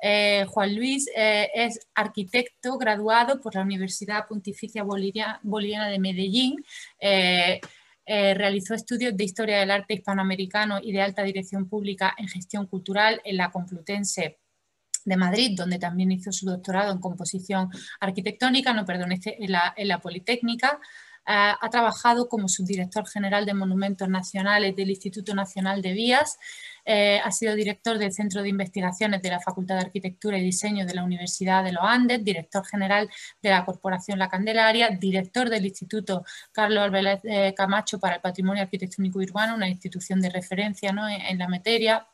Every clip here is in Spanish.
Eh, Juan Luis eh, es arquitecto graduado por la Universidad Pontificia Boliviana de Medellín. Eh, realizó estudios de historia del arte hispanoamericano y de alta dirección pública en gestión cultural en la Complutense de Madrid, donde también hizo su doctorado en composición arquitectónica, no perdón, en la Politécnica ha trabajado como subdirector general de Monumentos Nacionales del Instituto Nacional de Vías. Eh, ha sido director del Centro de Investigaciones de la Facultad de Arquitectura y Diseño de la Universidad de los Andes, director general de la Corporación La Candelaria, director del Instituto Carlos Álvarez eh, Camacho para el Patrimonio Arquitectónico Urbano, una institución de referencia en la materia,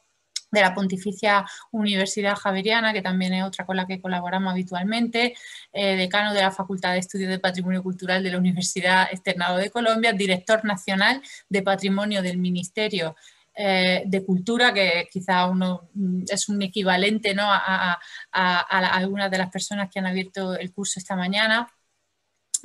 de la Pontificia Universidad Javeriana, que también es otra con la que colaboramos habitualmente, eh, decano de la Facultad de Estudios de Patrimonio Cultural de la Universidad Externado de Colombia, director nacional de Patrimonio del Ministerio eh, de cultura, que quizá uno mm, es un equivalente ¿no? a algunas de las personas que han abierto el curso esta mañana.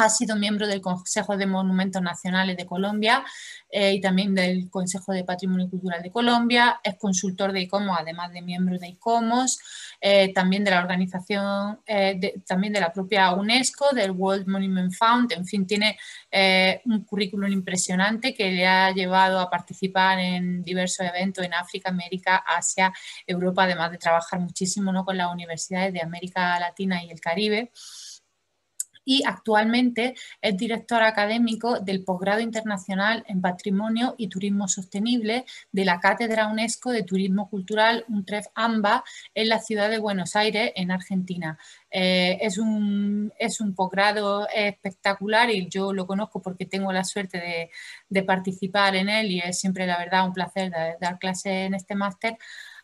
Ha sido miembro del Consejo de Monumentos Nacionales de Colombia eh, y también del Consejo de Patrimonio Cultural de Colombia. Es consultor de ICOMOS, además de miembro de ICOMOS, eh, también de la organización, eh, también de la propia UNESCO, del World Monument Fund. En fin, tiene un currículum impresionante que le ha llevado a participar en diversos eventos en África, América, Asia, Europa, además de trabajar muchísimo con las universidades de América Latina y el Caribe y actualmente es director académico del posgrado internacional en patrimonio y turismo sostenible de la Cátedra UNESCO de Turismo Cultural UNTREF AMBA en la ciudad de Buenos Aires, en Argentina. Eh, es un, es un posgrado espectacular y yo lo conozco porque tengo la suerte de, participar en él y es siempre, la verdad, un placer dar, clase en este máster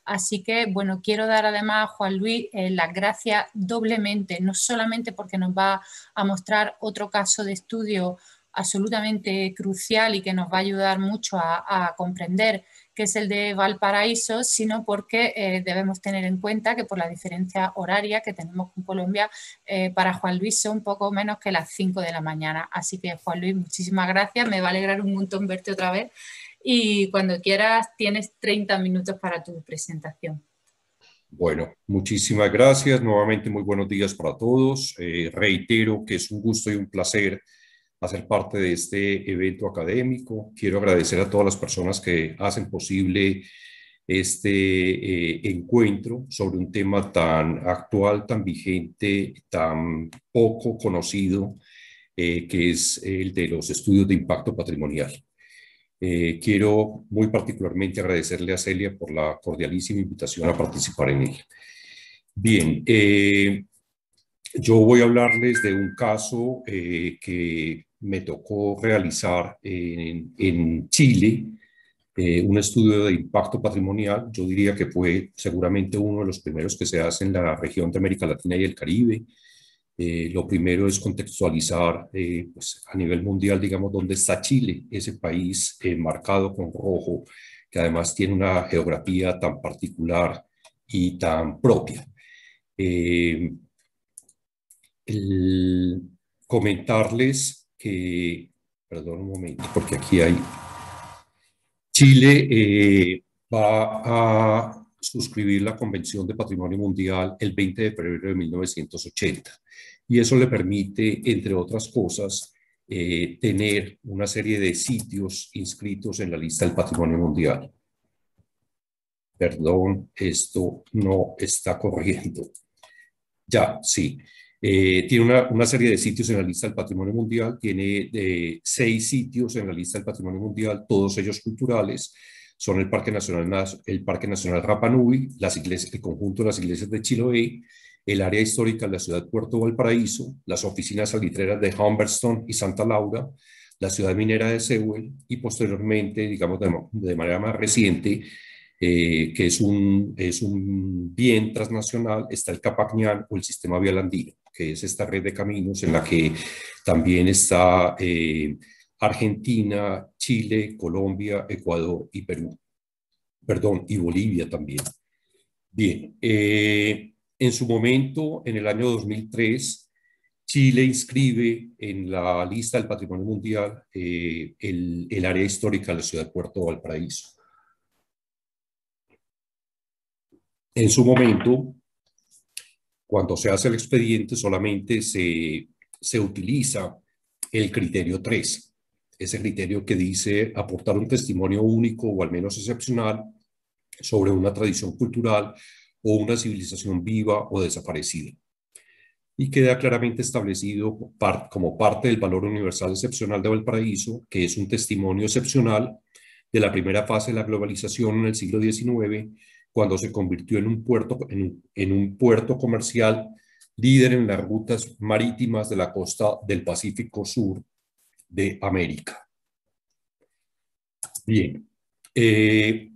Así que, bueno, quiero dar además a Juan Luis eh, las gracias doblemente, no solamente porque nos va a mostrar otro caso de estudio absolutamente crucial y que nos va a ayudar mucho a, comprender que es el de Valparaíso, sino porque eh, debemos tener en cuenta que por la diferencia horaria que tenemos con Colombia, eh, para Juan Luis son poco menos que las 5 de la mañana. Así que Juan Luis, muchísimas gracias, me va a alegrar un montón verte otra vez y cuando quieras tienes 30 minutos para tu presentación. Bueno, muchísimas gracias. Nuevamente muy buenos días para todos. Eh, reitero que es un gusto y un placer hacer parte de este evento académico. Quiero agradecer a todas las personas que hacen posible este eh, encuentro sobre un tema tan actual, tan vigente, tan poco conocido, eh, que es el de los estudios de impacto patrimonial. Eh, quiero muy particularmente agradecerle a Celia por la cordialísima invitación a participar en ella. Bien, eh, yo voy a hablarles de un caso eh, que me tocó realizar en Chile, un estudio de impacto patrimonial. Yo diría que fue seguramente uno de los primeros que se hace en la región de América Latina y el Caribe. Eh, lo primero es contextualizar eh, pues, a nivel mundial, digamos, dónde está Chile, ese país eh, marcado con rojo, que además tiene una geografía tan particular y tan propia. comentarles que, perdón un momento, porque aquí hay, Chile va a suscribir la Convención de Patrimonio Mundial el 20 de febrero de 1980. Y eso le permite, entre otras cosas, eh, tener una serie de sitios inscritos en la lista del Patrimonio Mundial. Perdón, esto no está corriendo. Ya, sí. Eh, tiene una, serie de sitios en la lista del patrimonio mundial, tiene eh, seis sitios en la lista del patrimonio mundial, todos ellos culturales, son el Parque Nacional, el Parque Nacional Rapa Nui, las iglesias, el conjunto de las iglesias de Chiloé, el área histórica de la ciudad Puerto Valparaíso, las oficinas salitreras de Humberston y Santa Laura, la ciudad minera de Sewell y posteriormente, digamos de, manera más reciente, eh, que es un, es un bien transnacional, está el Capacñán o el sistema vial que es esta red de caminos en la que también está... Eh, Argentina, Chile, Colombia, Ecuador y Perú. Perdón, y Bolivia también. Bien, eh, en su momento, en el año 2003, Chile inscribe en la lista del Patrimonio Mundial eh, el, área histórica de la ciudad de Puerto Valparaíso. En su momento, cuando se hace el expediente, solamente se, se utiliza el criterio 3 ese criterio que dice aportar un testimonio único o al menos excepcional sobre una tradición cultural o una civilización viva o desaparecida. Y queda claramente establecido como parte del valor universal excepcional de Valparaíso, que es un testimonio excepcional de la primera fase de la globalización en el siglo XIX, cuando se convirtió en un puerto, puerto comercial líder en las rutas marítimas de la costa del Pacífico Sur de América. Bien, eh,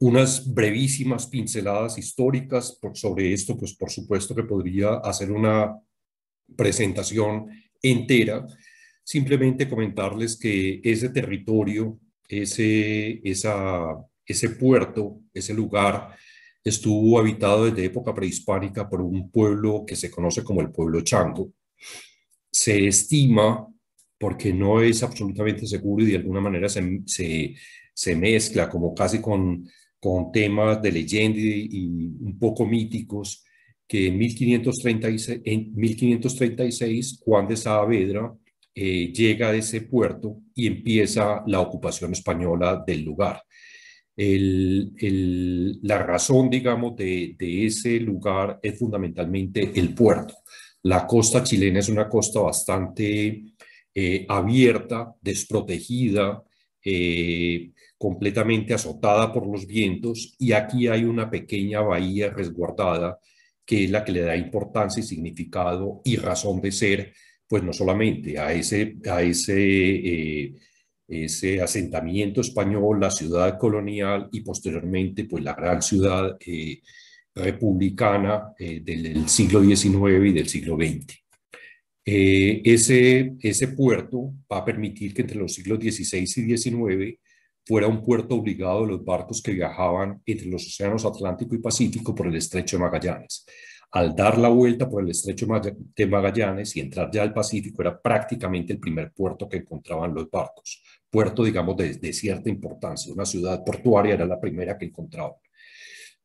unas brevísimas pinceladas históricas por, sobre esto, pues por supuesto que podría hacer una presentación entera, simplemente comentarles que ese territorio, ese, ese puerto, ese lugar, estuvo habitado desde época prehispánica por un pueblo que se conoce como el pueblo chango. Se estima porque no es absolutamente seguro y de alguna manera se, se, se mezcla como casi con, con temas de leyenda y, un poco míticos que en 1536, en 1536 Juan de Saavedra eh, llega a ese puerto y empieza la ocupación española del lugar. El, el, la razón, digamos, de, de, ese lugar es fundamentalmente el puerto. La costa chilena es una costa bastante eh, abierta, desprotegida, eh, completamente azotada por los vientos y aquí hay una pequeña bahía resguardada que es la que le da importancia y significado y razón de ser, pues no solamente a ese, a ese, eh, ese asentamiento español, la ciudad colonial y posteriormente pues la gran ciudad republicana del siglo XIX y del siglo XX. Eh, ese, ese puerto va a permitir que entre los siglos XVI y XIX fuera un puerto obligado de los barcos que viajaban entre los océanos Atlántico y Pacífico por el estrecho de Magallanes. Al dar la vuelta por el estrecho de Magallanes y entrar ya al Pacífico, era prácticamente el primer puerto que encontraban los barcos. Puerto, digamos, de, cierta importancia. Una ciudad portuaria era la primera que encontraban.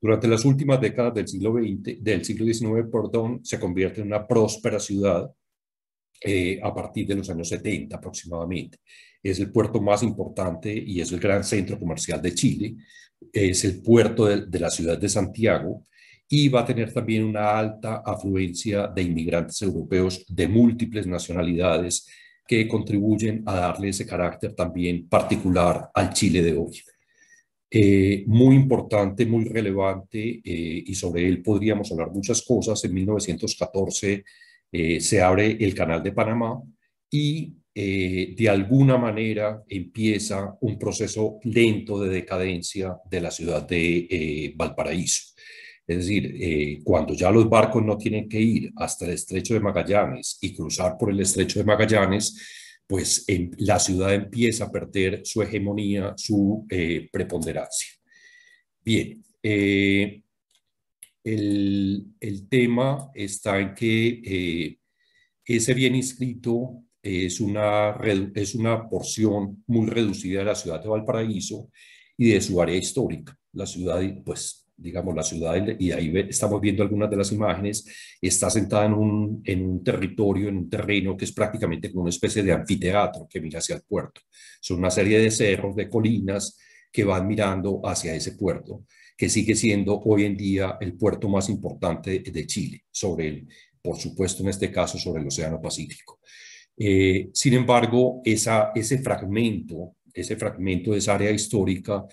Durante las últimas décadas del siglo, del siglo XIX, perdón, se convierte en una próspera ciudad eh, a partir de los años 70 aproximadamente. Es el puerto más importante y es el gran centro comercial de Chile. Es el puerto de, la ciudad de Santiago y va a tener también una alta afluencia de inmigrantes europeos de múltiples nacionalidades que contribuyen a darle ese carácter también particular al Chile de hoy. Eh, muy importante, muy relevante, eh, y sobre él podríamos hablar muchas cosas. En 1914 eh, se abre el canal de Panamá y eh, de alguna manera empieza un proceso lento de decadencia de la ciudad de eh, Valparaíso. Es decir, cuando ya los barcos no tienen que ir hasta el estrecho de Magallanes y cruzar por el estrecho de Magallanes, pues la ciudad empieza a perder su hegemonía, su preponderancia. Bien, el, tema está en que eh, ese bien inscrito es una, es una porción muy reducida de la ciudad de Valparaíso y de su área histórica. La ciudad, pues, digamos, la ciudad, y ahí estamos viendo algunas de las imágenes, está sentada en un, en un territorio, en un terreno que es prácticamente como una especie de anfiteatro que mira hacia el puerto. Son una serie de cerros, de colinas que van mirando hacia ese puerto que sigue siendo hoy en día el puerto más importante de Chile, sobre el, por supuesto en este caso sobre el Océano Pacífico. Eh, sin embargo, ese fragmento, ese fragmento de esa área histórica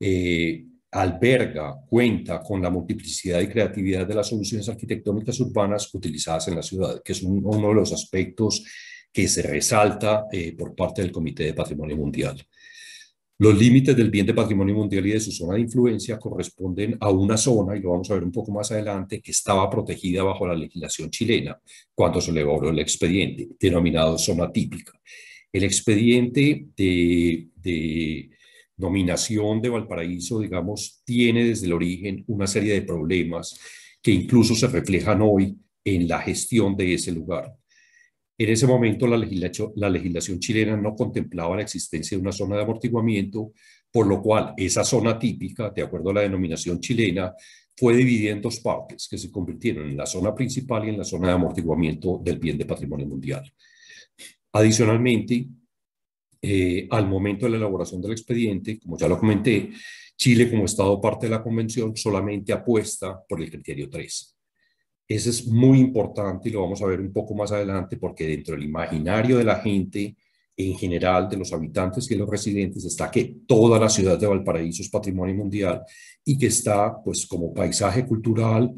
eh, alberga, cuenta con la multiplicidad y creatividad de las soluciones arquitectónicas urbanas utilizadas en la ciudad, que es uno de los aspectos que se resalta eh, por parte del Comité de Patrimonio Mundial. Los límites del bien de patrimonio mundial y de su zona de influencia corresponden a una zona, y lo vamos a ver un poco más adelante, que estaba protegida bajo la legislación chilena cuando se elaboró el expediente, denominado zona típica. El expediente de, de nominación de Valparaíso, digamos, tiene desde el origen una serie de problemas que incluso se reflejan hoy en la gestión de ese lugar. En ese momento la, legislación, chilena no contemplaba la existencia de una zona de amortiguamiento, por lo cual esa zona típica, de acuerdo a la denominación chilena, fue dividida en dos partes que se convirtieron en la zona principal y en la zona de amortiguamiento del bien de patrimonio mundial. Adicionalmente, eh, al momento de la elaboración del expediente, como ya lo comenté, Chile como Estado parte de la Convención solamente apuesta por el criterio 3. Eso es muy importante y lo vamos a ver un poco más adelante porque dentro del imaginario de la gente en general, de los habitantes y de los residentes, está que toda la ciudad de Valparaíso es patrimonio mundial y que está pues como paisaje cultural,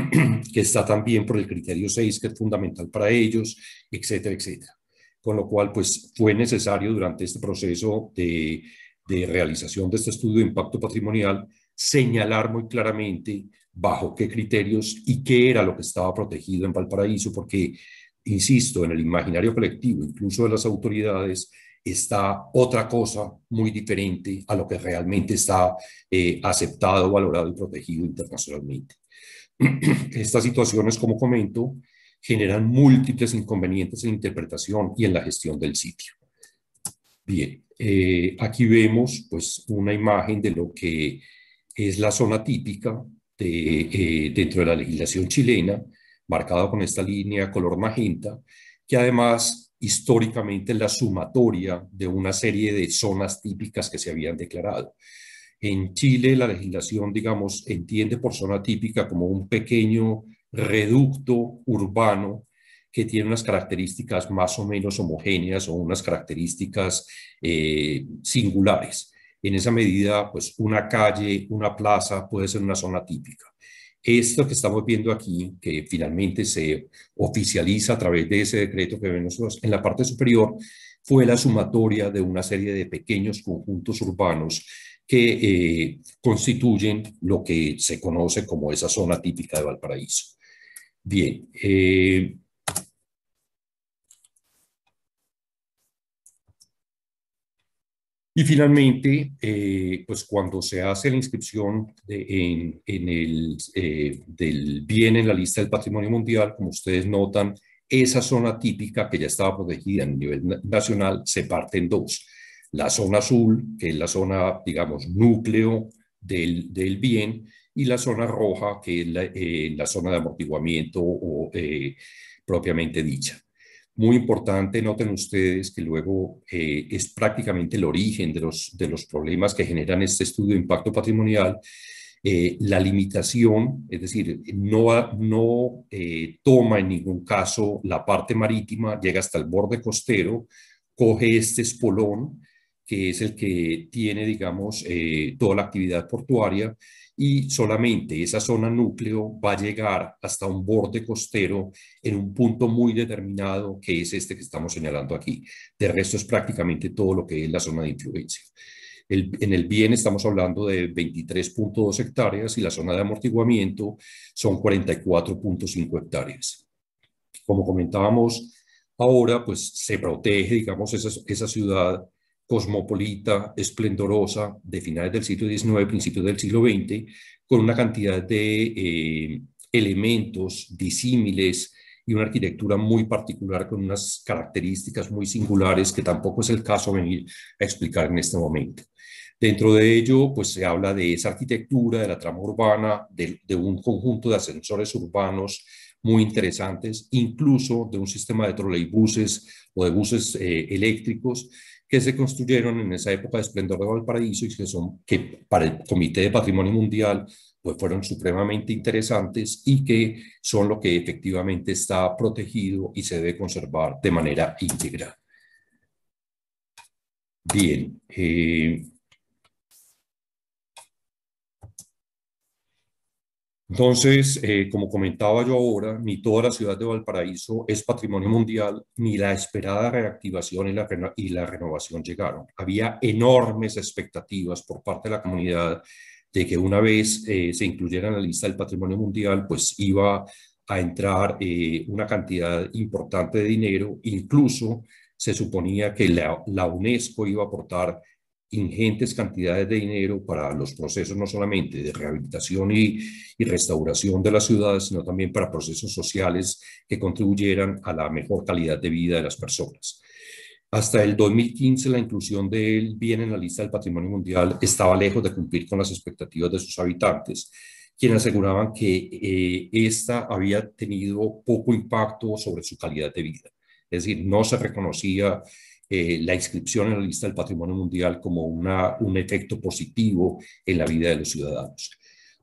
que está también por el criterio 6, que es fundamental para ellos, etcétera, etcétera. Con lo cual, pues fue necesario durante este proceso de, de realización de este estudio de impacto patrimonial señalar muy claramente bajo qué criterios y qué era lo que estaba protegido en Valparaíso, porque, insisto, en el imaginario colectivo, incluso de las autoridades, está otra cosa muy diferente a lo que realmente está eh, aceptado, valorado y protegido internacionalmente. Estas situaciones, como comento, generan múltiples inconvenientes en interpretación y en la gestión del sitio. Bien, eh, aquí vemos pues una imagen de lo que es la zona típica eh, dentro de la legislación chilena, marcada con esta línea color magenta, que además históricamente es la sumatoria de una serie de zonas típicas que se habían declarado. En Chile la legislación, digamos, entiende por zona típica como un pequeño reducto urbano que tiene unas características más o menos homogéneas o unas características eh, singulares en esa medida, pues una calle, una plaza puede ser una zona típica. Esto que estamos viendo aquí, que finalmente se oficializa a través de ese decreto que vemos en la parte superior, fue la sumatoria de una serie de pequeños conjuntos urbanos que eh, constituyen lo que se conoce como esa zona típica de Valparaíso. Bien, eh, Y finalmente, eh, pues cuando se hace la inscripción en, el, eh, del bien en la lista del patrimonio mundial, como ustedes notan, esa zona típica que ya estaba protegida a nivel nacional se parte en dos. La zona azul, que es la zona, digamos, núcleo del, del bien, y la zona roja, que es la, eh, la zona de amortiguamiento o, propiamente dicha muy importante, noten ustedes que luego eh, es prácticamente el origen de los, de los problemas que generan este estudio de impacto patrimonial, eh, la limitación, es decir, no, no eh, toma en ningún caso la parte marítima, llega hasta el borde costero, coge este espolón, que es el que tiene, digamos, toda la actividad portuaria, y solamente esa zona núcleo va a llegar hasta un borde costero en un punto muy determinado que es este que estamos señalando aquí. De resto es prácticamente todo lo que es la zona de influencia. en el bien estamos hablando de 23.2 hectáreas y la zona de amortiguamiento son 44.5 hectáreas. Como comentábamos ahora, pues se protege, digamos, esa, esa ciudad cosmopolita, esplendorosa, de finales del siglo XIX, principios del siglo XX, con una cantidad de eh, elementos disímiles y una arquitectura muy particular con unas características muy singulares que tampoco es el caso venir a explicar en este momento. Dentro de ello, pues se habla de esa arquitectura, de la trama urbana, de, un conjunto de ascensores urbanos muy interesantes, incluso de un sistema de troleibuses o de buses eh, eléctricos que se construyeron en esa época de esplendor de Valparaíso y que son que para el Comité de Patrimonio Mundial pues fueron supremamente interesantes y que son lo que efectivamente está protegido y se debe conservar de manera íntegra. Bien, eh, Entonces, eh, como comentaba yo ahora, ni toda la ciudad de Valparaíso es patrimonio mundial, ni la esperada reactivación y la, y la renovación llegaron. Había enormes expectativas por parte de la comunidad de que una vez eh, se incluyera en la lista del patrimonio mundial, pues iba a entrar eh, una cantidad importante de dinero, incluso se suponía que la, la UNESCO iba a aportar ingentes cantidades de dinero para los procesos no solamente de rehabilitación y, restauración de las ciudades, sino también para procesos sociales que contribuyeran a la mejor calidad de vida de las personas. Hasta el 2015 la inclusión del bien en la lista del patrimonio mundial estaba lejos de cumplir con las expectativas de sus habitantes, quienes aseguraban que ésta eh, esta había tenido poco impacto sobre su calidad de vida. Es decir, no se reconocía eh, la inscripción en la lista del patrimonio mundial como una, un efecto positivo en la vida de los ciudadanos.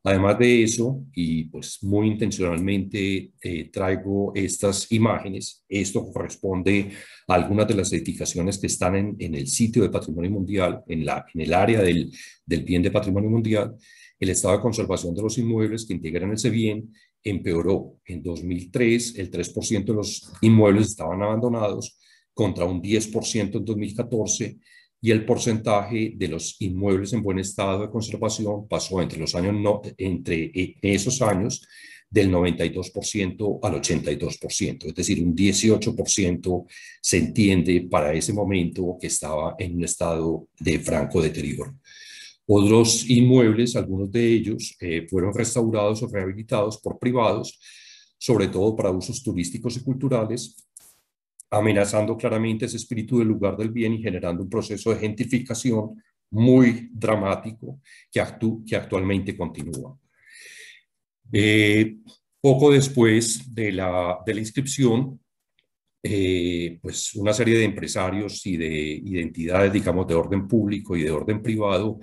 Además de eso, y pues muy intencionalmente eh, traigo estas imágenes, esto corresponde a algunas de las edificaciones que están en, el sitio de patrimonio mundial, en, la, en el área del, del bien de patrimonio mundial, el estado de conservación de los inmuebles que integran ese bien empeoró. En 2003, el 3% de los inmuebles estaban abandonados contra un 10% en 2014 y el porcentaje de los inmuebles en buen estado de conservación pasó entre, los años no, entre eh, esos años del 92% al 82%, es decir, un 18% se entiende para ese momento que estaba en un estado de franco deterioro. Otros inmuebles, algunos de ellos, eh, fueron restaurados o rehabilitados por privados, sobre todo para usos turísticos y culturales, amenazando claramente ese espíritu del lugar del bien y generando un proceso de gentrificación muy dramático que, que actualmente continúa. Eh, poco después de la, inscripción, eh, pues una serie de empresarios y de identidades, digamos, de orden público y de orden privado,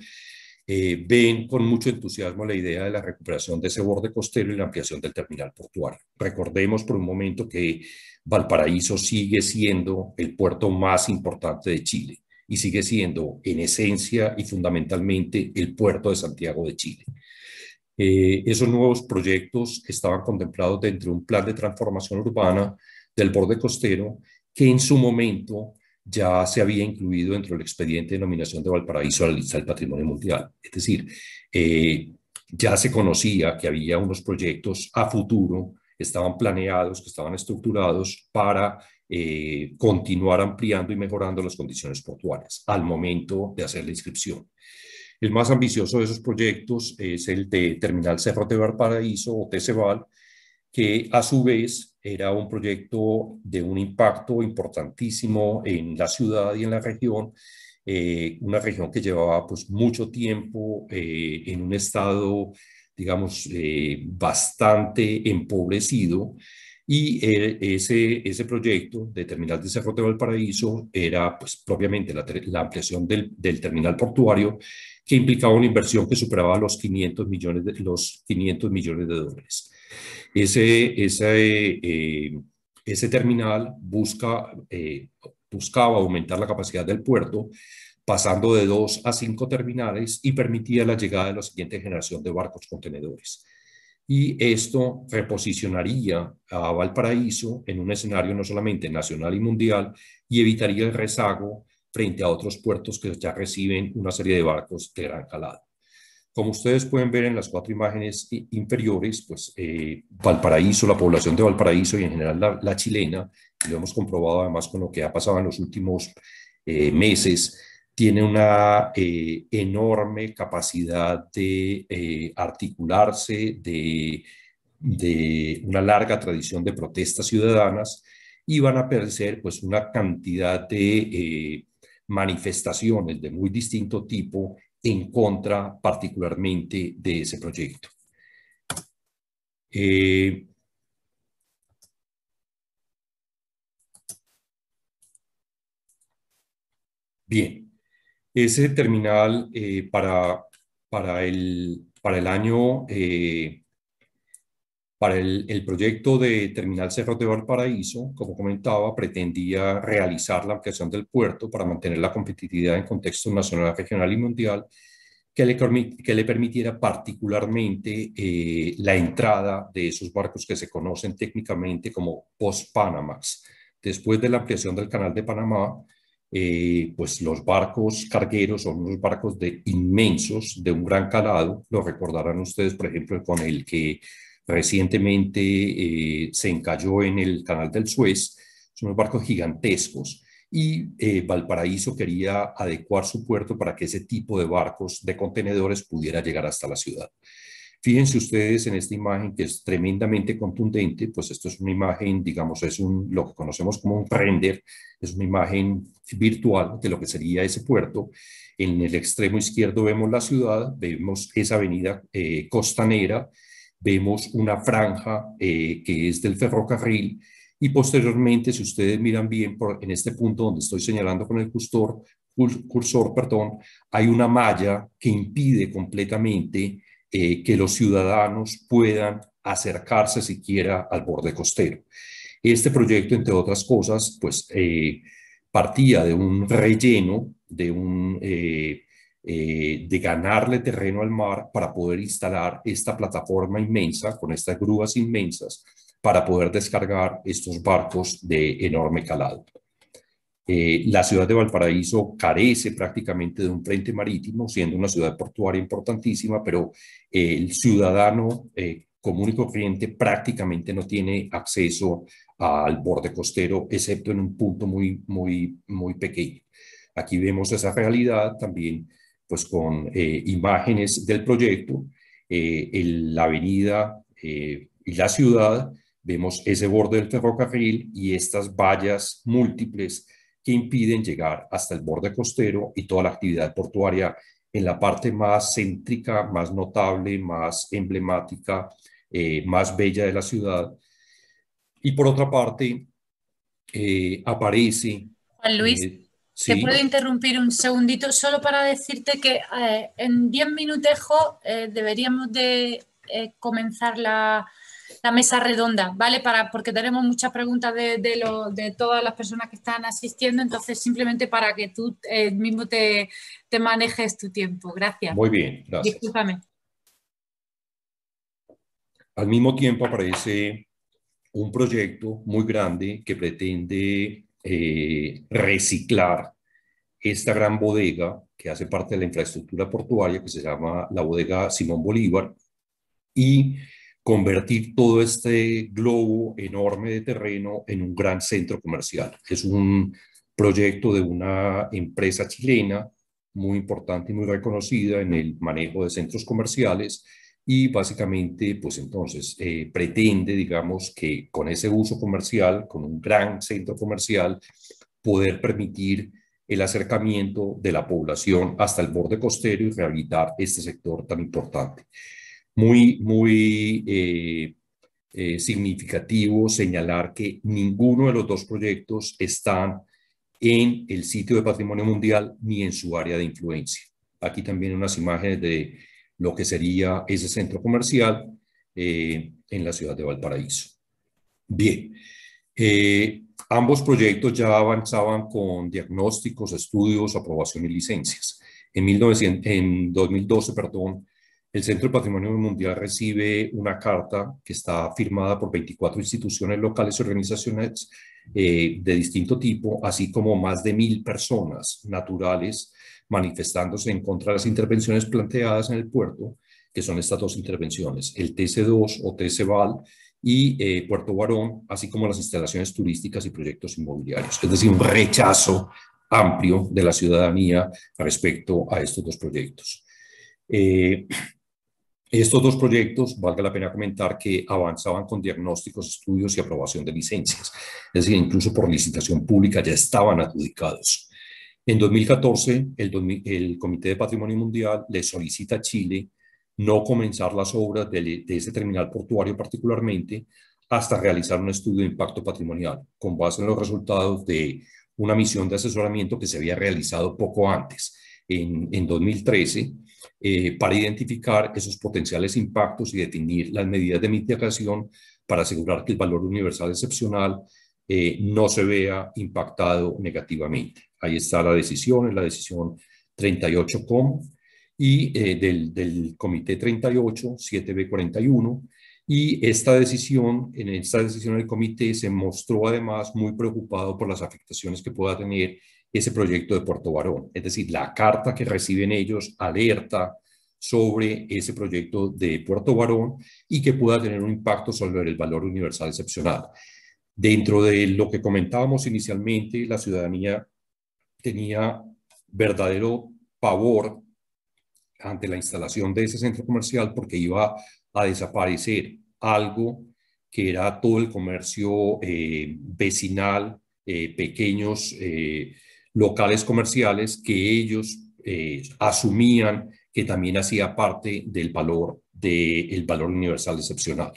eh, ven con mucho entusiasmo la idea de la recuperación de ese borde costero y la ampliación del terminal portuario. Recordemos por un momento que Valparaíso sigue siendo el puerto más importante de Chile y sigue siendo en esencia y fundamentalmente el puerto de Santiago de Chile. Eh, esos nuevos proyectos estaban contemplados dentro de un plan de transformación urbana del borde costero que en su momento ya se había incluido dentro del expediente de nominación de Valparaíso a la lista del patrimonio mundial. Es decir, eh, ya se conocía que había unos proyectos a futuro, estaban planeados, que estaban estructurados para eh, continuar ampliando y mejorando las condiciones portuarias al momento de hacer la inscripción. El más ambicioso de esos proyectos es el de Terminal Cerro de Valparaíso o TCVAL, que a su vez era un proyecto de un impacto importantísimo en la ciudad y en la región, eh, una región que llevaba pues mucho tiempo eh, en un estado, digamos, eh, bastante empobrecido y eh, ese, proyecto de Terminal de Cerro del Paraíso era pues, propiamente la, ampliación del, terminal portuario que implicaba una inversión que superaba los 500 millones de, los 500 millones de dólares. Ese, ese, eh, ese terminal busca, eh, buscaba aumentar la capacidad del puerto pasando de dos a cinco terminales y permitía la llegada de la siguiente generación de barcos contenedores y esto reposicionaría a Valparaíso en un escenario no solamente nacional y mundial y evitaría el rezago frente a otros puertos que ya reciben una serie de barcos de gran calado. Como ustedes pueden ver en las cuatro imágenes inferiores, pues eh, Valparaíso, la población de Valparaíso y en general la, chilena, lo hemos comprobado además con lo que ha pasado en los últimos eh, meses, tiene una eh, enorme capacidad de eh, articularse, de, una larga tradición de protestas ciudadanas y van a aparecer pues una cantidad de eh, manifestaciones de muy distinto tipo en contra particularmente de ese proyecto. bien. Ese terminal eh, para, para, el, para el año, eh, para el, el, proyecto de Terminal Cerro de Valparaíso, como comentaba, pretendía realizar la ampliación del puerto para mantener la competitividad en contexto nacional, regional y mundial, que le, que le permitiera particularmente eh, la entrada de esos barcos que se conocen técnicamente como post-Panamax. Después de la ampliación del canal de Panamá, eh, pues los barcos cargueros son unos barcos de inmensos, de un gran calado. Lo recordarán ustedes, por ejemplo, con el que recientemente eh, se encalló en el canal del Suez. Son unos barcos gigantescos. Y eh, Valparaíso quería adecuar su puerto para que ese tipo de barcos de contenedores pudiera llegar hasta la ciudad. Fíjense ustedes en esta imagen que es tremendamente contundente, pues esto es una imagen, digamos, es un, lo que conocemos como un render, es una imagen virtual de lo que sería ese puerto. En el extremo izquierdo vemos la ciudad, vemos esa avenida eh, costanera, vemos una franja eh, que es del ferrocarril y posteriormente, si ustedes miran bien por, en este punto donde estoy señalando con el cursor, cursor, perdón, hay una malla que impide completamente eh, que los ciudadanos puedan acercarse siquiera al borde costero. Este proyecto, entre otras cosas, pues eh, partía de un relleno, eh, de ganarle terreno al mar para poder instalar esta plataforma inmensa, con estas grúas inmensas, para poder descargar estos barcos de enorme calado. Eh, la ciudad de Valparaíso carece prácticamente de un frente marítimo, siendo una ciudad portuaria importantísima, pero eh, el ciudadano eh, común y corriente prácticamente no tiene acceso al borde costero, excepto en un punto muy, muy, muy pequeño. Aquí vemos esa realidad también pues con eh, imágenes del proyecto, En la avenida y la ciudad, vemos ese borde del ferrocarril y estas vallas múltiples que impiden llegar hasta el borde costero y toda la actividad portuaria en la parte más céntrica, más notable, más emblemática, eh, más bella de la ciudad. Y por otra parte, eh, aparece... Juan Luis, eh, puedo interrumpir un segundito solo para decirte que eh, en 10 minutos deberíamos de comenzar la la mesa redonda, ¿vale? Para, porque tenemos muchas preguntas de, de, de todas las personas que están asistiendo, entonces simplemente para que tú eh, mismo te, manejes tu tiempo. Gracias. Muy bien, gracias. Al mismo tiempo aparece un proyecto muy grande que pretende eh, reciclar esta gran bodega que hace parte de la infraestructura portuaria, que se llama la bodega Simón Bolívar, y convertir todo este globo enorme de terreno en un gran centro comercial. Es un proyecto de una empresa chilena muy importante y muy reconocida en el manejo de centros comerciales y básicamente, pues entonces, eh, pretende, digamos, que con ese uso comercial, con un gran centro comercial, poder permitir el acercamiento de la población hasta el borde costero y rehabilitar este sector tan importante muy, muy eh, eh, significativo señalar que ninguno de los dos proyectos están en el sitio de patrimonio mundial ni en su área de influencia. Aquí también unas imágenes de lo que sería ese centro comercial eh, en la ciudad de Valparaíso. Bien, ambos proyectos ya avanzaban con diagnósticos, estudios, aprobación y licencias. En, 1900, en 2012, perdón, el Centro de Patrimonio Mundial recibe una carta que está firmada por 24 instituciones locales y organizaciones eh, de distinto tipo, así como más de mil personas naturales manifestándose en contra de las intervenciones planteadas en el puerto, que son estas dos intervenciones, el TC2 o TCVAL y eh, Puerto Varón, así como las instalaciones turísticas y proyectos inmobiliarios. Es decir, un rechazo amplio de la ciudadanía respecto a estos dos proyectos. Eh, estos dos proyectos, valga la pena comentar, que avanzaban con diagnósticos, estudios y aprobación de licencias. Es decir, incluso por licitación pública ya estaban adjudicados. En 2014, el, Comité de Patrimonio Mundial le solicita a Chile no comenzar las obras de, ese terminal portuario particularmente hasta realizar un estudio de impacto patrimonial con base en los resultados de una misión de asesoramiento que se había realizado poco antes, en 2013 eh, para identificar esos potenciales impactos y definir las medidas de mitigación para asegurar que el valor universal excepcional eh, no se vea impactado negativamente. Ahí está la decisión, es la decisión 38-COM y eh, del, Comité 38, 7B41. Y esta decisión, en esta decisión del comité se mostró además muy preocupado por las afectaciones que pueda tener ese proyecto de Puerto Varón, Es decir, la carta que reciben ellos alerta sobre ese proyecto de Puerto Varón y que pueda tener un impacto sobre el valor universal excepcional. Dentro de lo que comentábamos inicialmente, la ciudadanía tenía verdadero pavor ante la instalación de ese centro comercial porque iba a desaparecer algo que era todo el comercio eh, vecinal, eh, pequeños eh, locales comerciales que ellos eh, asumían que también hacía parte del valor, de, valor universal excepcional.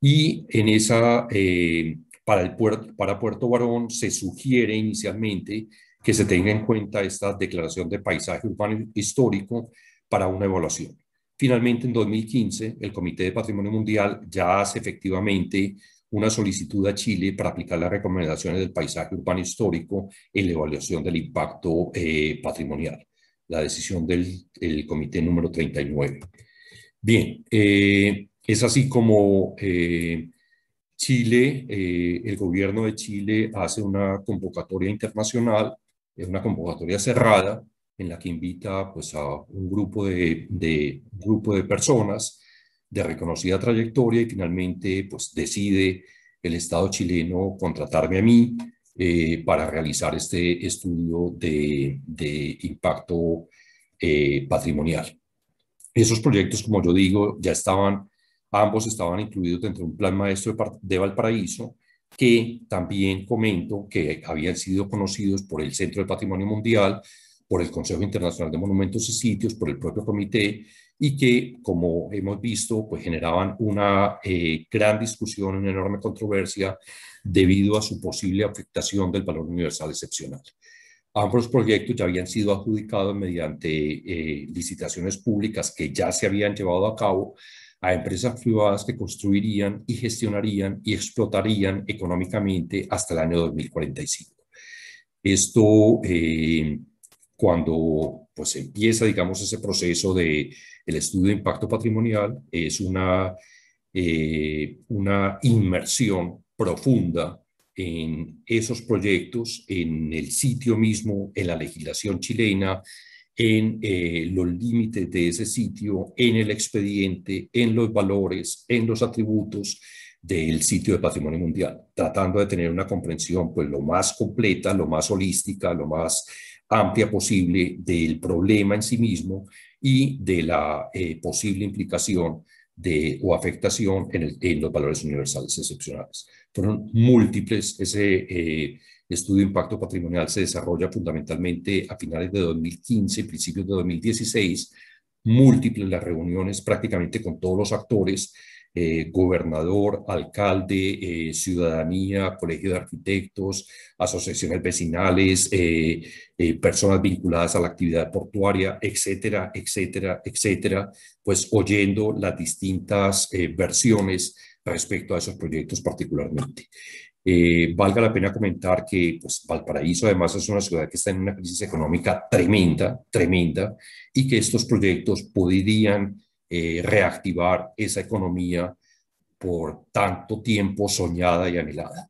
Y en esa, eh, para, el puerto, para Puerto Varón se sugiere inicialmente que se tenga en cuenta esta declaración de paisaje urbano histórico para una evaluación. Finalmente, en 2015, el Comité de Patrimonio Mundial ya hace efectivamente una solicitud a Chile para aplicar las recomendaciones del paisaje urbano histórico en la evaluación del impacto eh, patrimonial, la decisión del comité número 39. Bien, eh, es así como eh, Chile, el gobierno de Chile hace una convocatoria internacional, es una convocatoria cerrada en la que invita pues, a un grupo de, un grupo de personas de reconocida trayectoria y finalmente pues decide el Estado chileno contratarme a mí eh, para realizar este estudio de, impacto eh, patrimonial. Esos proyectos, como yo digo, ya estaban, ambos estaban incluidos dentro de un plan maestro de Valparaíso, que también comento que habían sido conocidos por el Centro de Patrimonio Mundial, por el Consejo Internacional de Monumentos y Sitios, por el propio Comité y que, como hemos visto, pues generaban una eh, gran discusión, una enorme controversia debido a su posible afectación del valor universal excepcional. Ambos proyectos ya habían sido adjudicados mediante eh, licitaciones públicas que ya se habían llevado a cabo a empresas privadas que construirían y gestionarían y explotarían económicamente hasta el año 2045. Esto, eh, cuando pues empieza, digamos, ese proceso de el estudio de impacto patrimonial es una, eh, una inmersión profunda en esos proyectos, en el sitio mismo, en la legislación chilena, en eh, los límites de ese sitio, en el expediente, en los valores, en los atributos del sitio de patrimonio mundial, tratando de tener una comprensión pues lo más completa, lo más holística, lo más amplia posible del problema en sí mismo y de la eh, posible implicación de, o afectación en, los valores universales excepcionales. Fueron múltiples. Ese eh, estudio de impacto patrimonial se desarrolla fundamentalmente a finales de 2015 principios de 2016. Múltiples las reuniones prácticamente con todos los actores eh, gobernador, alcalde, eh, ciudadanía, colegio de arquitectos, asociaciones vecinales, eh, personas vinculadas a la actividad portuaria, etcétera, etcétera, etcétera, pues oyendo las distintas versiones respecto a esos proyectos particularmente. valga la pena comentar que pues, Valparaíso además es una ciudad que está en una crisis económica tremenda, tremenda, y que estos proyectos podrían eh, reactivar esa economía por tanto tiempo soñada y anhelada.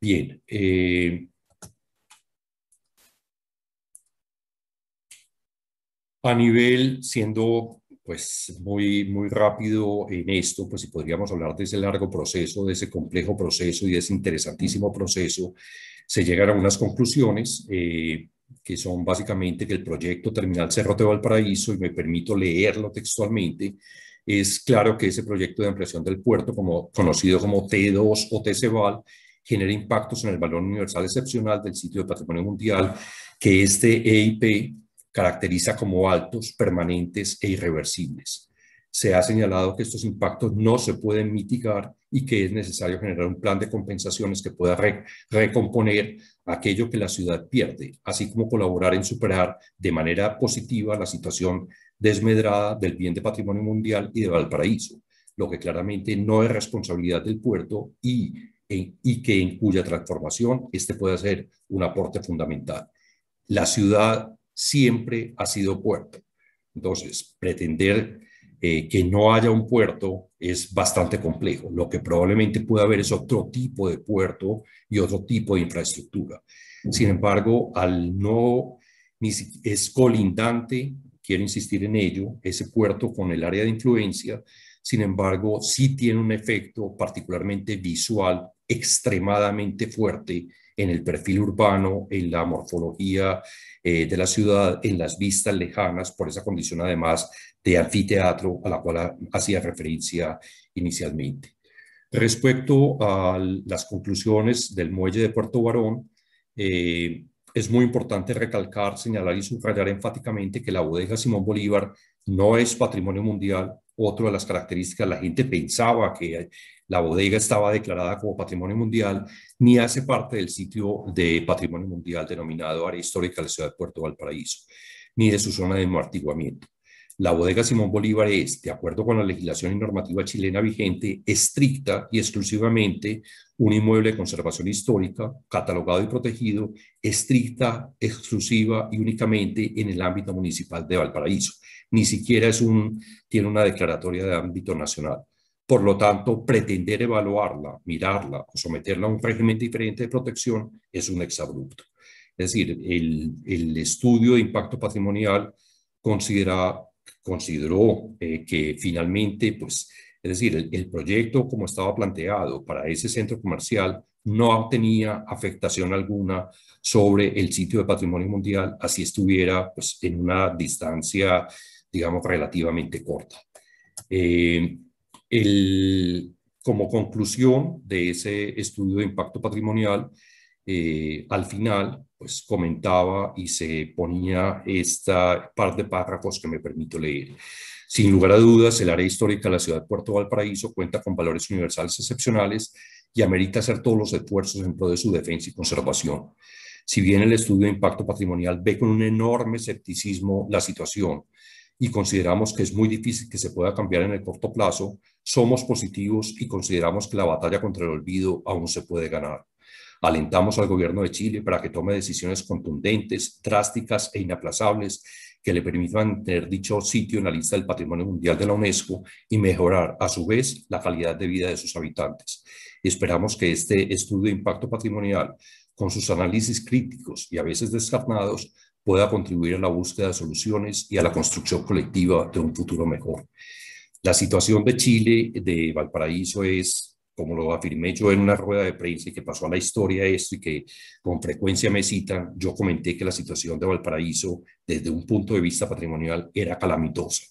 Bien. Eh, a nivel, siendo pues muy, muy rápido en esto, pues si podríamos hablar de ese largo proceso, de ese complejo proceso y de ese interesantísimo proceso, se llegan a unas conclusiones. Eh, que son básicamente que el proyecto Terminal Cerro de Paraíso, y me permito leerlo textualmente, es claro que ese proyecto de ampliación del puerto, como, conocido como T2 o TCVAL, genera impactos en el valor universal excepcional del sitio de patrimonio mundial que este EIP caracteriza como altos, permanentes e irreversibles se ha señalado que estos impactos no se pueden mitigar y que es necesario generar un plan de compensaciones que pueda recomponer aquello que la ciudad pierde, así como colaborar en superar de manera positiva la situación desmedrada del bien de patrimonio mundial y de Valparaíso, lo que claramente no es responsabilidad del puerto y, e, y que en cuya transformación este puede ser un aporte fundamental. La ciudad siempre ha sido puerto. Entonces, pretender eh, que no haya un puerto es bastante complejo. Lo que probablemente pueda haber es otro tipo de puerto y otro tipo de infraestructura. Sin embargo, al no, es colindante, quiero insistir en ello, ese puerto con el área de influencia, sin embargo, sí tiene un efecto particularmente visual extremadamente fuerte en el perfil urbano, en la morfología eh, de la ciudad, en las vistas lejanas, por esa condición además de anfiteatro a la cual hacía referencia inicialmente. Respecto a las conclusiones del muelle de Puerto Varón, eh, es muy importante recalcar, señalar y subrayar enfáticamente que la bodega Simón Bolívar no es patrimonio mundial, otra de las características, la gente pensaba que la bodega estaba declarada como patrimonio mundial, ni hace parte del sitio de patrimonio mundial denominado área histórica de la ciudad de Puerto Valparaíso, ni de su zona de amortiguamiento la bodega Simón Bolívar es, de acuerdo con la legislación y normativa chilena vigente, estricta y exclusivamente un inmueble de conservación histórica, catalogado y protegido, estricta, exclusiva y únicamente en el ámbito municipal de Valparaíso. Ni siquiera es un, tiene una declaratoria de ámbito nacional. Por lo tanto, pretender evaluarla, mirarla o someterla a un régimen diferente de protección es un exabrupto. Es decir, el, el estudio de impacto patrimonial considera consideró eh, que finalmente, pues, es decir, el, proyecto como estaba planteado para ese centro comercial no tenía afectación alguna sobre el sitio de patrimonio mundial, así estuviera pues, en una distancia, digamos, relativamente corta. Eh, como conclusión de ese estudio de impacto patrimonial, eh, al final pues comentaba y se ponía esta par de párrafos que me permito leer. Sin lugar a dudas, el área histórica de la ciudad de Puerto Valparaíso cuenta con valores universales excepcionales y amerita hacer todos los esfuerzos en pro de su defensa y conservación. Si bien el estudio de impacto patrimonial ve con un enorme escepticismo la situación y consideramos que es muy difícil que se pueda cambiar en el corto plazo, somos positivos y consideramos que la batalla contra el olvido aún se puede ganar. Alentamos al gobierno de Chile para que tome decisiones contundentes, drásticas e inaplazables que le permitan tener dicho sitio en la lista del Patrimonio Mundial de la UNESCO y mejorar, a su vez, la calidad de vida de sus habitantes. Esperamos que este estudio de impacto patrimonial, con sus análisis críticos y a veces descarnados, pueda contribuir a la búsqueda de soluciones y a la construcción colectiva de un futuro mejor. La situación de Chile, de Valparaíso, es como lo afirmé yo en una rueda de prensa y que pasó a la historia esto y que con frecuencia me cita, yo comenté que la situación de Valparaíso desde un punto de vista patrimonial era calamitosa.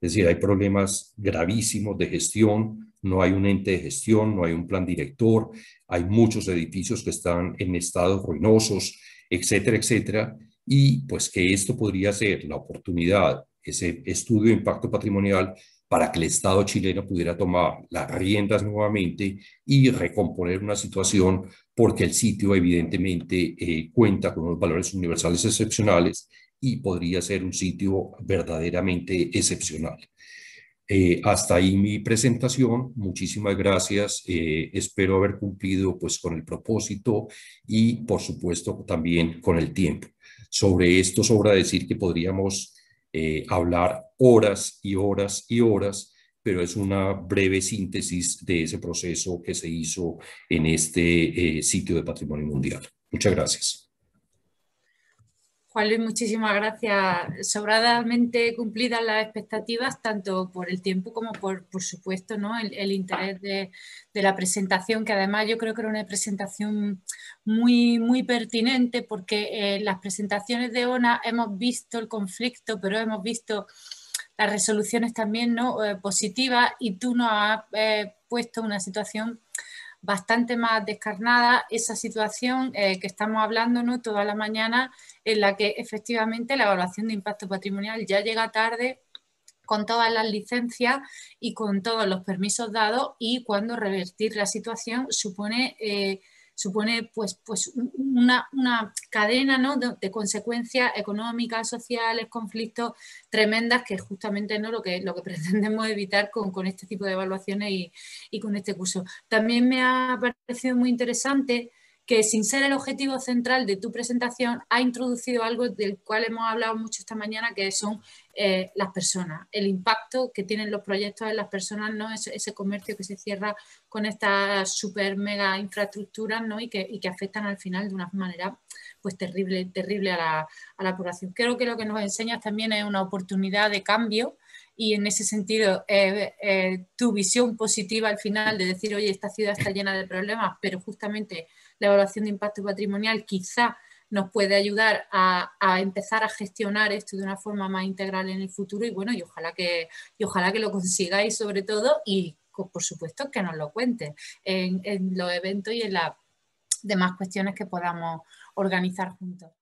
Es decir, hay problemas gravísimos de gestión, no hay un ente de gestión, no hay un plan director, hay muchos edificios que están en estados ruinosos, etcétera, etcétera. Y pues que esto podría ser la oportunidad, ese estudio de impacto patrimonial para que el Estado chileno pudiera tomar las riendas nuevamente y recomponer una situación, porque el sitio evidentemente eh, cuenta con unos valores universales excepcionales y podría ser un sitio verdaderamente excepcional. Eh, hasta ahí mi presentación. Muchísimas gracias. Eh, espero haber cumplido pues, con el propósito y, por supuesto, también con el tiempo. Sobre esto sobra decir que podríamos eh, hablar horas y horas y horas, pero es una breve síntesis de ese proceso que se hizo en este eh, sitio de patrimonio mundial. Muchas gracias. Juan Luis, muchísimas gracias. Sobradamente cumplidas las expectativas, tanto por el tiempo como por, por supuesto, ¿no? el, interés de, la presentación, que además yo creo que era una presentación muy, muy pertinente, porque en eh, las presentaciones de ONA hemos visto el conflicto, pero hemos visto las resoluciones también ¿no? Eh, positivas y tú nos has eh, puesto una situación bastante más descarnada esa situación eh, que estamos hablando ¿no? toda la mañana, en la que efectivamente la evaluación de impacto patrimonial ya llega tarde con todas las licencias y con todos los permisos dados y cuando revertir la situación supone eh, supone pues, pues una, una cadena ¿no? de, consecuencias económicas, sociales, conflictos tremendas, que justamente ¿no? lo, que, lo que pretendemos evitar con, este tipo de evaluaciones y, y, con este curso. También me ha parecido muy interesante que sin ser el objetivo central de tu presentación, ha introducido algo del cual hemos hablado mucho esta mañana, que son eh, las personas, el impacto que tienen los proyectos en las personas, ¿no? ese, comercio que se cierra con estas super mega infraestructuras ¿no? y, que, afectan al final de una manera pues terrible, terrible a la, población. Creo que lo que nos enseñas también es una oportunidad de cambio y en ese sentido eh, eh, tu visión positiva al final de decir, oye, esta ciudad está llena de problemas, pero justamente la evaluación de impacto patrimonial quizá nos puede ayudar a, empezar a gestionar esto de una forma más integral en el futuro y bueno, y ojalá que, ojalá que lo consigáis sobre todo y por supuesto que nos lo cuente en los eventos y en las demás cuestiones que podamos organizar juntos.